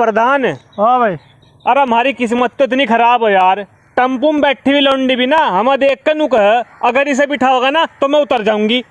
प्रधान हाँ भाई अरे हमारी किस्मत तो इतनी खराब है यार टम्पू में बैठी हुई लौंडी भी ना हम देख कर नुक अगर इसे होगा ना तो मैं उतर जाऊंगी